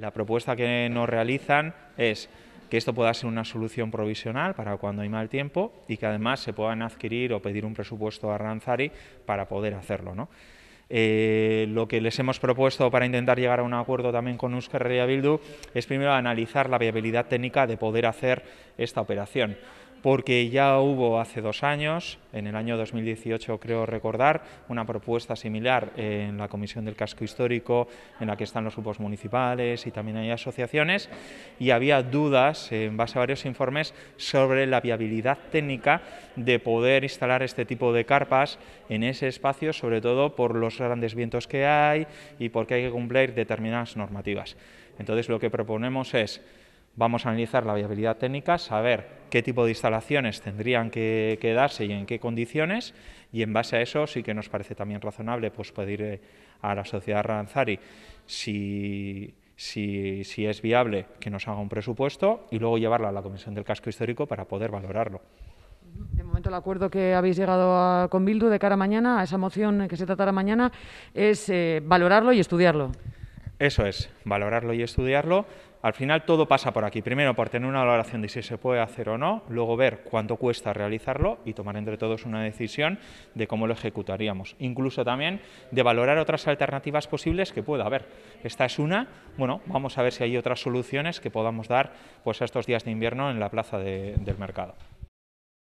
La propuesta que nos realizan es que esto pueda ser una solución provisional para cuando hay mal tiempo y que además se puedan adquirir o pedir un presupuesto a Ranzari para poder hacerlo. Eh, lo que les hemos propuesto para intentar llegar a un acuerdo también con Euskal rey es primero analizar la viabilidad técnica de poder hacer esta operación porque ya hubo hace dos años, en el año 2018 creo recordar, una propuesta similar en la Comisión del Casco Histórico, en la que están los grupos municipales y también hay asociaciones, y había dudas en base a varios informes sobre la viabilidad técnica de poder instalar este tipo de carpas en ese espacio, sobre todo por los grandes vientos que hay y porque hay que cumplir determinadas normativas. Entonces lo que proponemos es, vamos a analizar la viabilidad técnica, saber qué tipo de instalaciones tendrían que quedarse y en qué condiciones, y en base a eso sí que nos parece también razonable pues, pedir eh, a la sociedad Ranzari si, si, si es viable que nos haga un presupuesto y luego llevarlo a la Comisión del Casco Histórico para poder valorarlo el acuerdo que habéis llegado con Bildu de cara a mañana, a esa moción que se tratará mañana, es eh, valorarlo y estudiarlo. Eso es, valorarlo y estudiarlo. Al final todo pasa por aquí. Primero por tener una valoración de si se puede hacer o no, luego ver cuánto cuesta realizarlo y tomar entre todos una decisión de cómo lo ejecutaríamos. Incluso también de valorar otras alternativas posibles que pueda haber. Esta es una, bueno, vamos a ver si hay otras soluciones que podamos dar pues, a estos días de invierno en la plaza del mercado.